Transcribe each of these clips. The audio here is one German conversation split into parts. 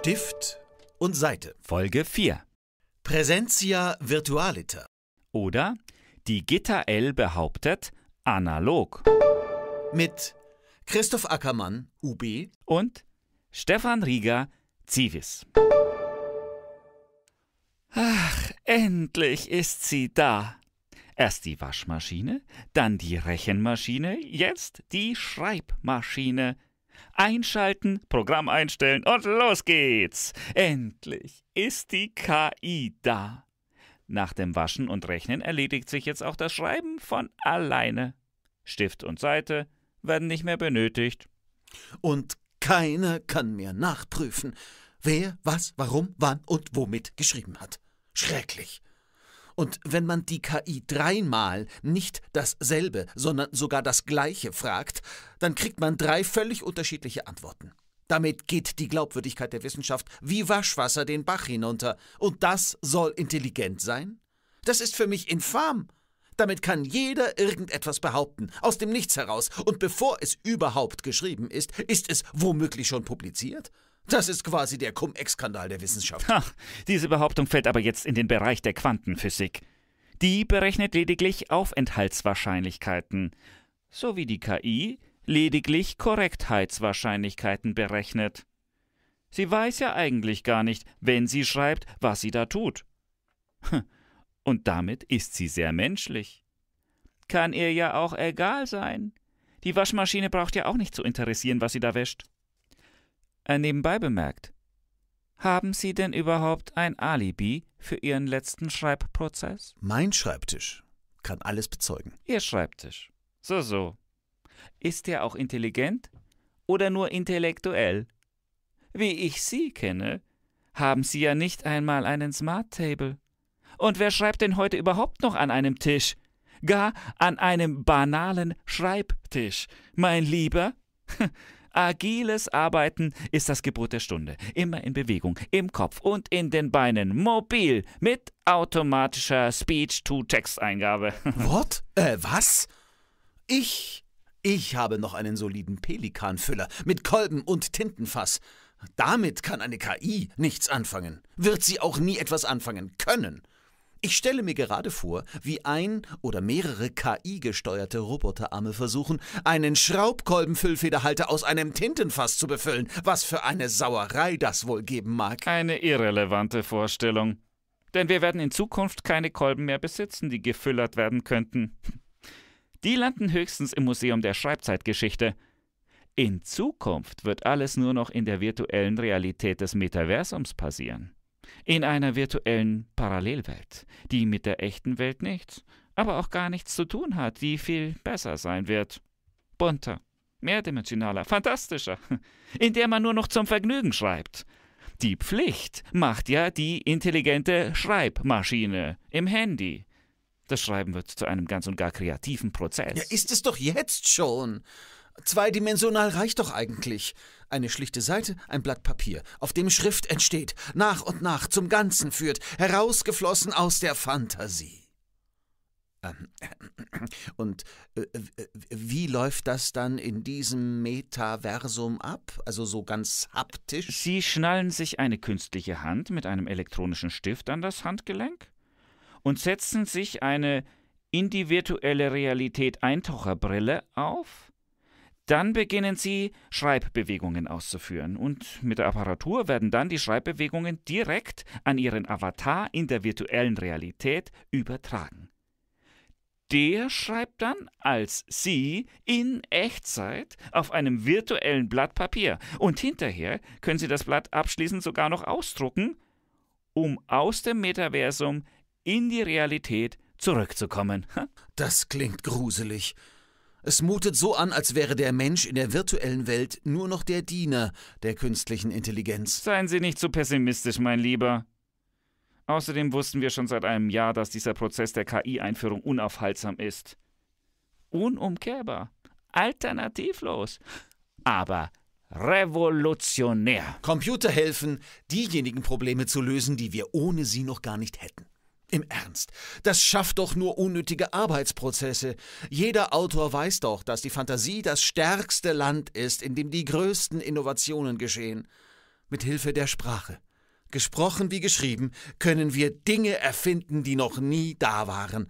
Stift und Seite. Folge 4. Präsentia virtualiter. Oder die Gitter L behauptet analog. Mit Christoph Ackermann, UB. Und Stefan Rieger, Zivis. Ach, endlich ist sie da. Erst die Waschmaschine, dann die Rechenmaschine, jetzt die Schreibmaschine. Einschalten, Programm einstellen und los geht's. Endlich ist die KI da. Nach dem Waschen und Rechnen erledigt sich jetzt auch das Schreiben von alleine. Stift und Seite werden nicht mehr benötigt. Und keiner kann mehr nachprüfen, wer was, warum, wann und womit geschrieben hat. Schrecklich. Und wenn man die KI dreimal nicht dasselbe, sondern sogar das gleiche fragt, dann kriegt man drei völlig unterschiedliche Antworten. Damit geht die Glaubwürdigkeit der Wissenschaft wie Waschwasser den Bach hinunter. Und das soll intelligent sein? Das ist für mich infam. Damit kann jeder irgendetwas behaupten, aus dem Nichts heraus. Und bevor es überhaupt geschrieben ist, ist es womöglich schon publiziert. Das ist quasi der Cum-Ex-Skandal der Wissenschaft. Ach, diese Behauptung fällt aber jetzt in den Bereich der Quantenphysik. Die berechnet lediglich Aufenthaltswahrscheinlichkeiten, so wie die KI lediglich Korrektheitswahrscheinlichkeiten berechnet. Sie weiß ja eigentlich gar nicht, wenn sie schreibt, was sie da tut. Und damit ist sie sehr menschlich. Kann ihr ja auch egal sein. Die Waschmaschine braucht ja auch nicht zu interessieren, was sie da wäscht. Äh, nebenbei bemerkt, haben Sie denn überhaupt ein Alibi für Ihren letzten Schreibprozess? Mein Schreibtisch kann alles bezeugen. Ihr Schreibtisch. So, so. Ist er auch intelligent oder nur intellektuell? Wie ich Sie kenne, haben Sie ja nicht einmal einen Smart Table. Und wer schreibt denn heute überhaupt noch an einem Tisch? Gar an einem banalen Schreibtisch, mein Lieber? Agiles Arbeiten ist das Gebot der Stunde. Immer in Bewegung, im Kopf und in den Beinen. Mobil mit automatischer Speech-to-Text-Eingabe. What? Äh, was? Ich. Ich habe noch einen soliden Pelikanfüller mit Kolben und Tintenfass. Damit kann eine KI nichts anfangen. Wird sie auch nie etwas anfangen können. Ich stelle mir gerade vor, wie ein oder mehrere KI-gesteuerte Roboterarme versuchen, einen Schraubkolbenfüllfederhalter aus einem Tintenfass zu befüllen. Was für eine Sauerei das wohl geben mag. Eine irrelevante Vorstellung. Denn wir werden in Zukunft keine Kolben mehr besitzen, die gefüllert werden könnten. Die landen höchstens im Museum der Schreibzeitgeschichte. In Zukunft wird alles nur noch in der virtuellen Realität des Metaversums passieren in einer virtuellen Parallelwelt, die mit der echten Welt nichts, aber auch gar nichts zu tun hat, die viel besser sein wird, bunter, mehrdimensionaler, fantastischer, in der man nur noch zum Vergnügen schreibt. Die Pflicht macht ja die intelligente Schreibmaschine im Handy. Das Schreiben wird zu einem ganz und gar kreativen Prozess. Ja, ist es doch jetzt schon. Zweidimensional reicht doch eigentlich. Eine schlichte Seite, ein Blatt Papier, auf dem Schrift entsteht, nach und nach zum Ganzen führt, herausgeflossen aus der Fantasie. Ähm, und äh, wie läuft das dann in diesem Metaversum ab? Also so ganz haptisch? Sie schnallen sich eine künstliche Hand mit einem elektronischen Stift an das Handgelenk und setzen sich eine individuelle Realität Eintaucherbrille auf dann beginnen sie, Schreibbewegungen auszuführen und mit der Apparatur werden dann die Schreibbewegungen direkt an ihren Avatar in der virtuellen Realität übertragen. Der schreibt dann als Sie in Echtzeit auf einem virtuellen Blatt Papier und hinterher können Sie das Blatt abschließend sogar noch ausdrucken, um aus dem Metaversum in die Realität zurückzukommen. Das klingt gruselig. Es mutet so an, als wäre der Mensch in der virtuellen Welt nur noch der Diener der künstlichen Intelligenz. Seien Sie nicht so pessimistisch, mein Lieber. Außerdem wussten wir schon seit einem Jahr, dass dieser Prozess der KI-Einführung unaufhaltsam ist. Unumkehrbar, alternativlos, aber revolutionär. Computer helfen, diejenigen Probleme zu lösen, die wir ohne sie noch gar nicht hätten. Im Ernst, das schafft doch nur unnötige Arbeitsprozesse. Jeder Autor weiß doch, dass die Fantasie das stärkste Land ist, in dem die größten Innovationen geschehen. Mit Hilfe der Sprache, gesprochen wie geschrieben, können wir Dinge erfinden, die noch nie da waren.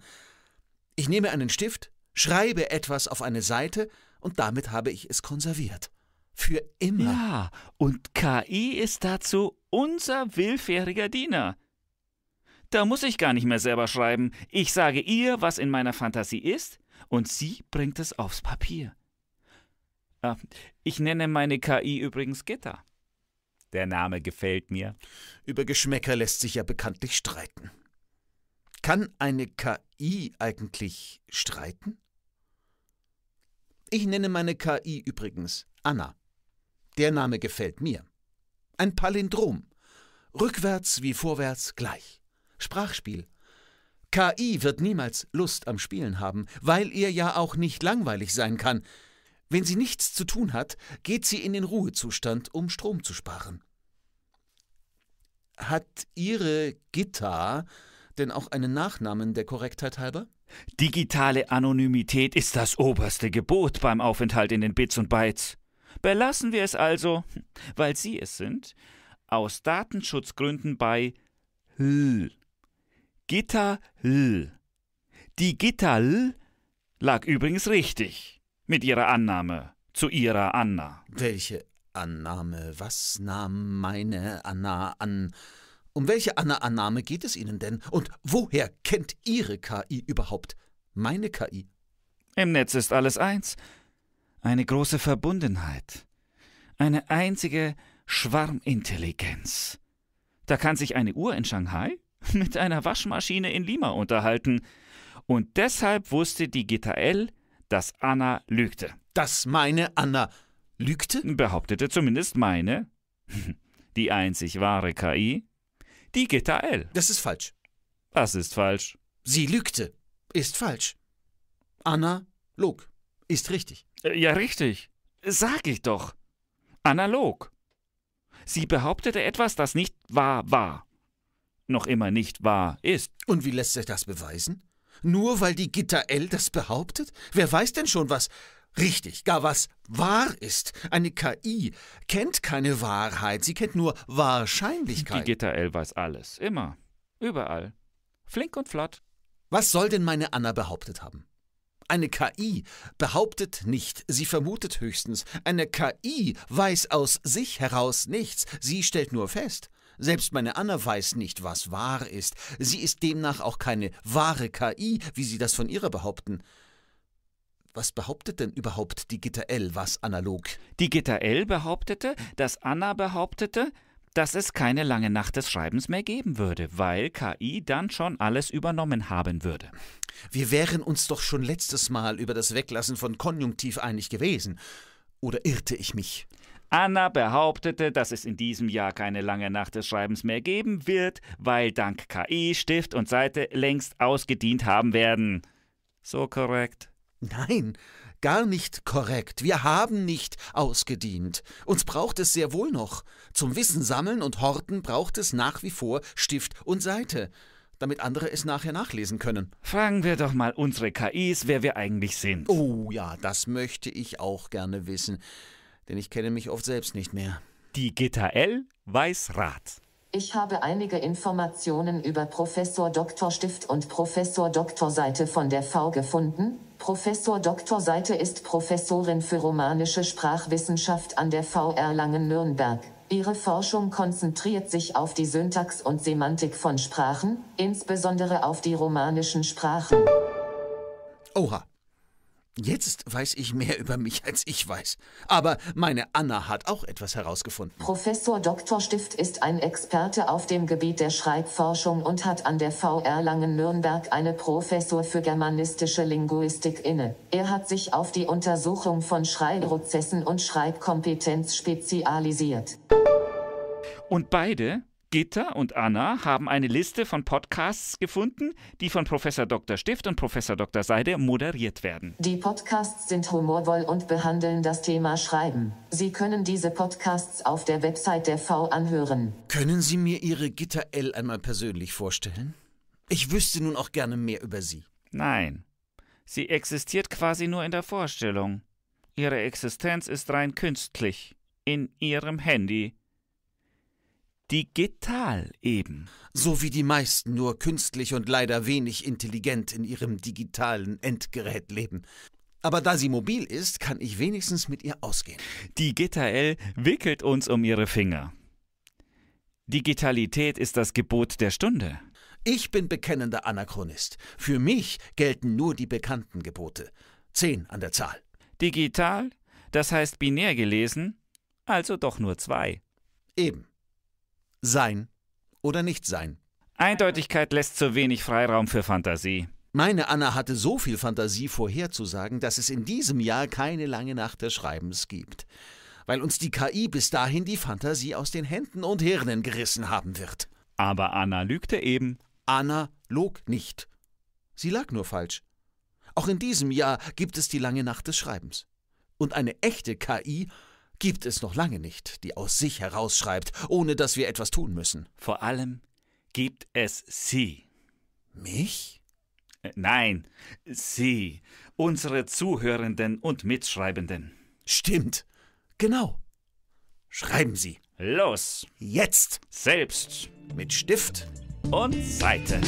Ich nehme einen Stift, schreibe etwas auf eine Seite und damit habe ich es konserviert. Für immer. Ja, und KI ist dazu unser willfähriger Diener. Da muss ich gar nicht mehr selber schreiben. Ich sage ihr, was in meiner Fantasie ist, und sie bringt es aufs Papier. Ah, ich nenne meine KI übrigens Gitter. Der Name gefällt mir. Über Geschmäcker lässt sich ja bekanntlich streiten. Kann eine KI eigentlich streiten? Ich nenne meine KI übrigens Anna. Der Name gefällt mir. Ein Palindrom. Rückwärts wie vorwärts gleich. Sprachspiel. KI wird niemals Lust am Spielen haben, weil ihr ja auch nicht langweilig sein kann. Wenn sie nichts zu tun hat, geht sie in den Ruhezustand, um Strom zu sparen. Hat Ihre Gitta denn auch einen Nachnamen der Korrektheit halber? Digitale Anonymität ist das oberste Gebot beim Aufenthalt in den Bits und Bytes. Belassen wir es also, weil Sie es sind, aus Datenschutzgründen bei L Gitterl. Die Gitterl lag übrigens richtig mit ihrer Annahme zu ihrer Anna. Welche Annahme? Was nahm meine Anna an? Um welche Anna-Annahme geht es Ihnen denn? Und woher kennt Ihre KI überhaupt meine KI? Im Netz ist alles eins. Eine große Verbundenheit. Eine einzige Schwarmintelligenz. Da kann sich eine Uhr in Shanghai mit einer Waschmaschine in Lima unterhalten. Und deshalb wusste die GTL, dass Anna lügte. Dass meine Anna lügte? Behauptete zumindest meine, die einzig wahre KI, die GTL. Das ist falsch. Was ist falsch? Sie lügte. Ist falsch. Anna log. Ist richtig. Äh, ja, richtig. Sag ich doch. Analog. Sie behauptete etwas, das nicht wahr war noch immer nicht wahr ist. Und wie lässt sich das beweisen? Nur weil die Gitter L das behauptet? Wer weiß denn schon, was richtig, gar was wahr ist? Eine KI kennt keine Wahrheit, sie kennt nur Wahrscheinlichkeit. Die Gitter L weiß alles, immer, überall. Flink und flott. Was soll denn meine Anna behauptet haben? Eine KI behauptet nicht, sie vermutet höchstens. Eine KI weiß aus sich heraus nichts, sie stellt nur fest. Selbst meine Anna weiß nicht, was wahr ist. Sie ist demnach auch keine wahre KI, wie Sie das von ihrer behaupten. Was behauptet denn überhaupt die Gitter L, was analog? Die Gitter L behauptete, dass Anna behauptete, dass es keine lange Nacht des Schreibens mehr geben würde, weil KI dann schon alles übernommen haben würde. Wir wären uns doch schon letztes Mal über das Weglassen von Konjunktiv einig gewesen. Oder irrte ich mich? Anna behauptete, dass es in diesem Jahr keine lange Nacht des Schreibens mehr geben wird, weil dank KI Stift und Seite längst ausgedient haben werden. So korrekt. Nein, gar nicht korrekt. Wir haben nicht ausgedient. Uns braucht es sehr wohl noch. Zum Wissen sammeln und horten braucht es nach wie vor Stift und Seite, damit andere es nachher nachlesen können. Fragen wir doch mal unsere KIs, wer wir eigentlich sind. Oh ja, das möchte ich auch gerne wissen denn ich kenne mich oft selbst nicht mehr. Die GTL weiß Rat. Ich habe einige Informationen über Professor Dr. Stift und Professor Dr. Seite von der V gefunden. Professor Dr. Seite ist Professorin für romanische Sprachwissenschaft an der V Erlangen-Nürnberg. Ihre Forschung konzentriert sich auf die Syntax und Semantik von Sprachen, insbesondere auf die romanischen Sprachen. Oha, Jetzt weiß ich mehr über mich, als ich weiß. Aber meine Anna hat auch etwas herausgefunden. Professor Dr. Stift ist ein Experte auf dem Gebiet der Schreibforschung und hat an der VR langen nürnberg eine Professur für germanistische Linguistik inne. Er hat sich auf die Untersuchung von Schreibprozessen und Schreibkompetenz spezialisiert. Und beide Gitter und Anna haben eine Liste von Podcasts gefunden, die von Professor Dr. Stift und Professor Dr. Seide moderiert werden. Die Podcasts sind humorvoll und behandeln das Thema Schreiben. Sie können diese Podcasts auf der Website der V anhören. Können Sie mir Ihre Gitter L einmal persönlich vorstellen? Ich wüsste nun auch gerne mehr über sie. Nein. Sie existiert quasi nur in der Vorstellung. Ihre Existenz ist rein künstlich. In Ihrem Handy digital eben. So wie die meisten nur künstlich und leider wenig intelligent in ihrem digitalen Endgerät leben. Aber da sie mobil ist, kann ich wenigstens mit ihr ausgehen. Die GTL wickelt uns um ihre Finger. Digitalität ist das Gebot der Stunde. Ich bin bekennender Anachronist. Für mich gelten nur die bekannten Gebote. Zehn an der Zahl. Digital, das heißt binär gelesen, also doch nur zwei. Eben. Sein oder nicht sein. Eindeutigkeit lässt zu wenig Freiraum für Fantasie. Meine Anna hatte so viel Fantasie vorherzusagen, dass es in diesem Jahr keine lange Nacht des Schreibens gibt, weil uns die KI bis dahin die Fantasie aus den Händen und Hirnen gerissen haben wird. Aber Anna lügte eben. Anna log nicht. Sie lag nur falsch. Auch in diesem Jahr gibt es die lange Nacht des Schreibens. Und eine echte KI gibt es noch lange nicht, die aus sich herausschreibt, ohne dass wir etwas tun müssen. Vor allem gibt es Sie. Mich? Äh, nein, Sie, unsere Zuhörenden und Mitschreibenden. Stimmt, genau. Schreiben Sie. Los. Jetzt. Selbst. Mit Stift und Seite.